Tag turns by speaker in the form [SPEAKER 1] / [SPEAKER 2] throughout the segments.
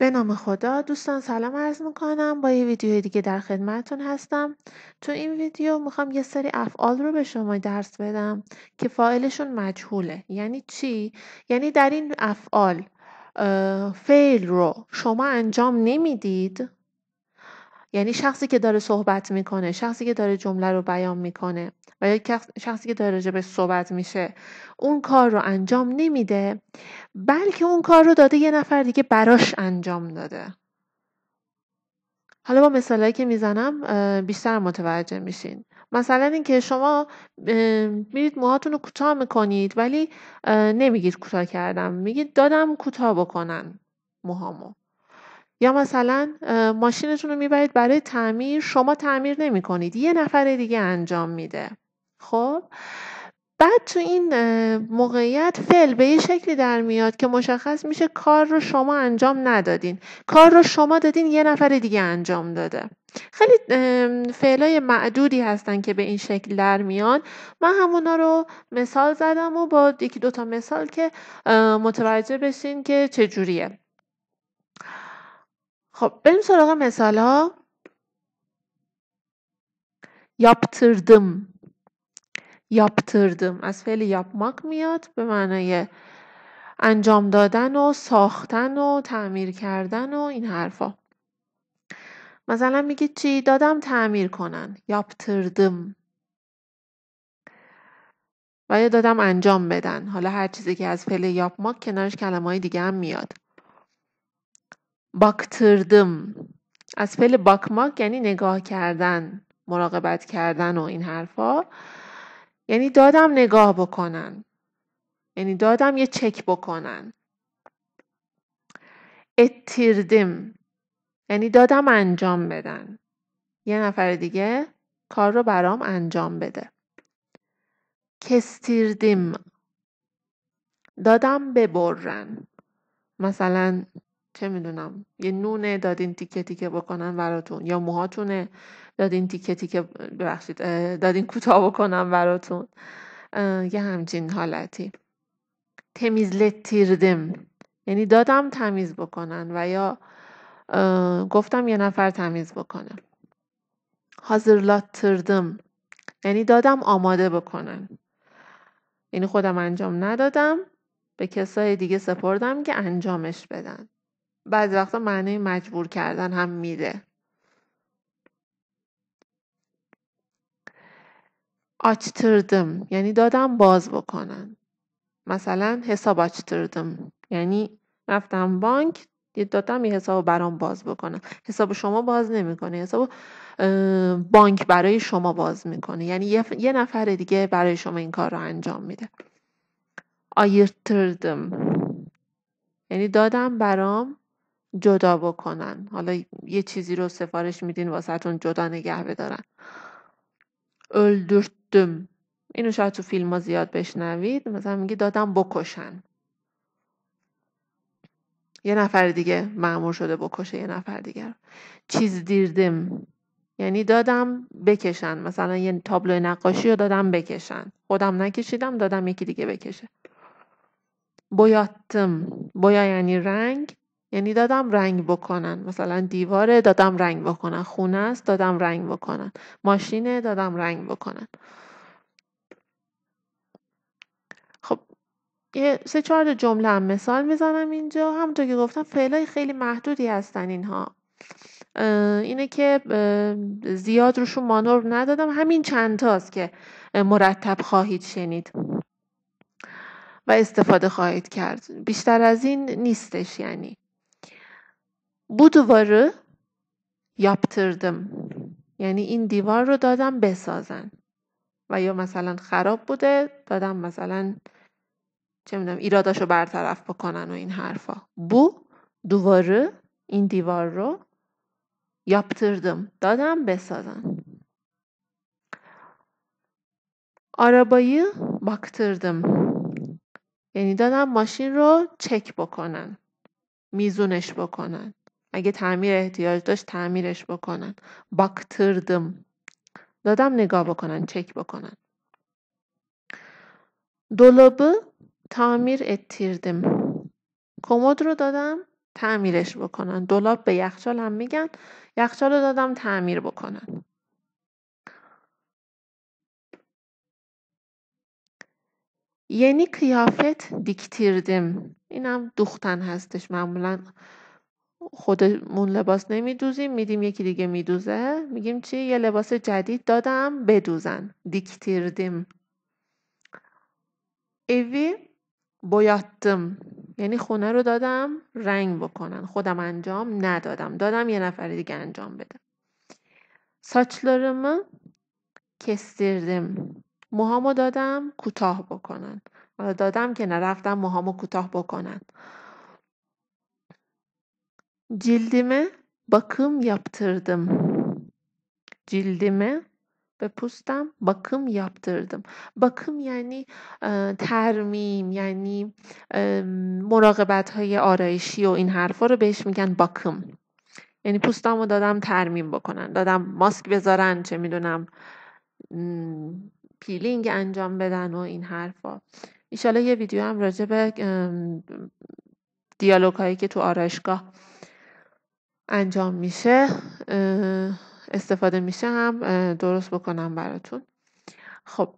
[SPEAKER 1] به نام خدا دوستان سلام عرض میکنم با یه ویدیو دیگه در خدمتون هستم تو این ویدیو میخوام یه سری افعال رو به شما درس بدم که فاعلشون مجهوله یعنی چی؟ یعنی در این افعال فعل رو شما انجام نمیدید یعنی شخصی که داره صحبت میکنه شخصی که داره جمله رو بیان میکنه و یا شخصی که داره راجبش صحبت میشه اون کار رو انجام نمیده بلکه اون کار رو داده یه نفر دیگه براش انجام داده حالا با مثالهایی که میزنم بیشتر متوجه میشین مثلا اینکه شما میرید موهاتون رو کوتاه میکنید ولی نمیگید کوتاه کردم میگید دادم کوتاه بکنن موهامو یا مثلا ماشینتون رو میبرید برای تعمیر شما تعمیر نمی کنید یه نفر دیگه انجام میده خب بعد تو این موقعیت فعل به یه شکلی در میاد که مشخص میشه کار رو شما انجام ندادین کار رو شما دادین یه نفر دیگه انجام داده خیلی فعلای معدودی هستن که به این شکل در میان من همونا رو مثال زدم و با یکی دوتا مثال که متوجه بشین که چجوریه خب بریم سراغ مثال ها یابتردم یابتردم از فعل یابماک میاد به معنای انجام دادن و ساختن و تعمیر کردن و این حرفا مثلا میگید چی دادم تعمیر کنن یابتردم و یا دادم انجام بدن حالا هر چیزی که از فعل یابماک کنارش کلمه های دیگه هم میاد باکتردم از فعل باکماک یعنی نگاه کردن مراقبت کردن و این حرفا یعنی دادم نگاه بکنن یعنی دادم یه چک بکنن اتیردم یعنی دادم انجام بدن یه نفر دیگه کار رو برام انجام بده کستیردیم دادم ببرن مثلا چه میدونم یه نونه دادین تیکه تیکه بکنن براتون یا موهاتونه دادین تیکه تیکه ببخشید دادین کوتاه بکنن براتون یه همچین حالتی تمیز لتیردم یعنی دادم تمیز بکنن و یا گفتم یه نفر تمیز بکنه hazırlattırdım یعنی دادم آماده بکنن یعنی خودم انجام ندادم به کسای دیگه سپردم که انجامش بدن بعضی وقتا معنی مجبور کردن هم میده آچتردم یعنی دادم باز بکنن مثلا حساب آچتردم یعنی رفتم بانک یه دادم یه حساب برام باز بکنم حساب شما باز نمیکنه حساب بانک برای شما باز میکنه یعنی یه, نفر دیگه برای شما این کار رو انجام میده آیرتردم یعنی دادم برام جدا بکنن حالا یه چیزی رو سفارش میدین واسهتون جدا نگه بدارن öldürttüm اینو شاید تو فیلم ها زیاد بشنوید مثلا میگه دادم بکشن یه نفر دیگه معمور شده بکشه یه نفر دیگه چیز دیردم یعنی دادم بکشن مثلا یه تابلو نقاشی رو دادم بکشن خودم نکشیدم دادم یکی دیگه بکشه بویاتم بویا یعنی رنگ یعنی دادم رنگ بکنن مثلا دیواره دادم رنگ بکنن خونه است دادم رنگ بکنن ماشینه دادم رنگ بکنن خب یه سه چهار جمله هم مثال میزنم اینجا همونطور که گفتم فعلای خیلی محدودی هستن اینها اینه که زیاد روشون مانور ندادم همین چند تاست که مرتب خواهید شنید و استفاده خواهید کرد بیشتر از این نیستش یعنی bu duvarı yaptırdım یعنی این دیوار رو دادم بسازن و یا مثلا خراب بوده دادم مثلا چه میدونم رو برطرف بکنن و این حرفا بو دوباره این دیوار رو یاپتردم دادم بسازن عربایی باکتردم یعنی دادم ماشین رو چک بکنن میزونش بکنن اگه تعمیر احتیاج داشت تعمیرش بکنن باکتردم دادم نگاه بکنن چک بکنن دولابه تعمیر اتیردم کمد رو دادم تعمیرش بکنن دولاب به یخچال هم میگن یخچال رو دادم تعمیر بکنن یعنی قیافت دیکتیردم اینم دوختن هستش معمولا خودمون لباس نمیدوزیم میدیم یکی دیگه میدوزه میگیم چی یه لباس جدید دادم بدوزن دیکتیردیم ایوی بایدتم یعنی خونه رو دادم رنگ بکنن خودم انجام ندادم دادم یه نفر دیگه انجام بده saçlarımı کستیردیم موهامو دادم کوتاه بکنن دادم که نرفتم موهامو کوتاه بکنن Cildime bakım yaptırdım. Cildime به پوستم باکم یاپتردم باکم یعنی ترمیم یعنی مراقبت های آرایشی و این حرفا رو بهش میگن باکم یعنی پوستم رو دادم ترمیم بکنن دادم ماسک بذارن چه میدونم پیلینگ انجام بدن و این حرفا ایشالا یه ویدیو هم راجع به دیالوگ هایی که تو آرایشگاه انجام میشه استفاده میشه هم درست بکنم براتون خب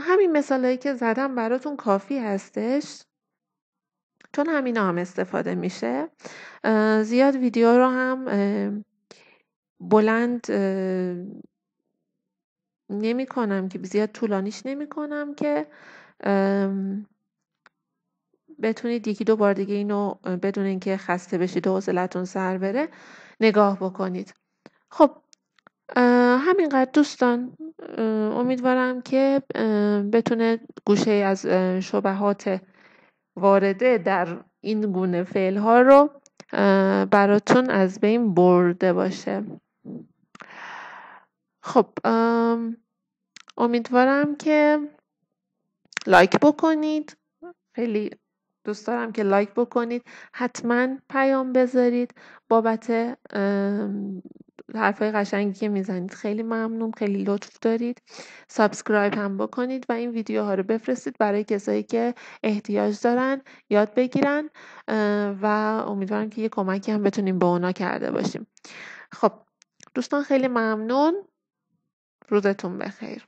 [SPEAKER 1] همین مثالهایی که زدم براتون کافی هستش چون همینا هم استفاده میشه زیاد ویدیو رو هم بلند نمی کنم که زیاد طولانیش نمی کنم که بتونید یکی دو بار دیگه اینو بدون اینکه خسته بشید و حوصلتون سر بره نگاه بکنید خب همینقدر دوستان امیدوارم که بتونه گوشه از شبهات وارده در این گونه فعل ها رو براتون از بین برده باشه خب امیدوارم که لایک بکنید خیلی دوست دارم که لایک بکنید حتما پیام بذارید بابت حرفای قشنگی که میزنید خیلی ممنون خیلی لطف دارید سابسکرایب هم بکنید و این ویدیوها رو بفرستید برای کسایی که احتیاج دارن یاد بگیرن و امیدوارم که یه کمکی هم بتونیم به اونا کرده باشیم خب دوستان خیلی ممنون روزتون بخیر